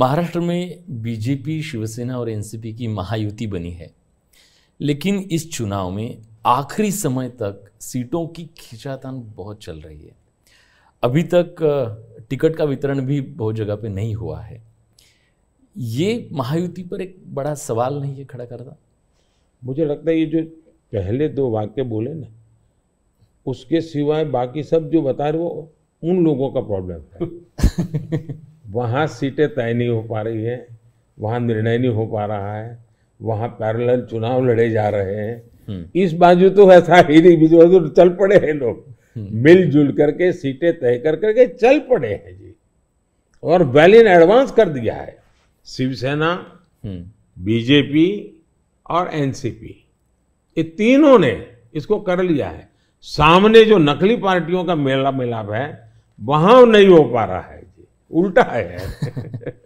महाराष्ट्र में बीजेपी शिवसेना और एनसीपी की महायुति बनी है लेकिन इस चुनाव में आखिरी समय तक सीटों की खिंचातान बहुत चल रही है अभी तक टिकट का वितरण भी बहुत जगह पे नहीं हुआ है ये महायुति पर एक बड़ा सवाल नहीं है खड़ा करता मुझे लगता है ये जो पहले दो वाक्य बोले ना उसके सिवाय बाकी सब जो बता रहे वो उन लोगों का प्रॉब्लम है वहाँ सीटें तय नहीं हो पा रही हैं वहाँ निर्णय नहीं हो पा रहा है वहाँ पैरल चुनाव लड़े जा रहे हैं हम्म। इस बाजू तो ऐसा ही नहीं बीजू चल पड़े हैं लोग हम्म। मिलजुल करके सीटें तय कर करके चल पड़े हैं जी और वेल इन एडवांस कर दिया है शिवसेना हम्म। बीजेपी और एनसीपी ये तीनों ने इसको कर लिया है सामने जो नकली पार्टियों का मेला मिलाप है वहां नहीं हो पा रहा है उल्टा है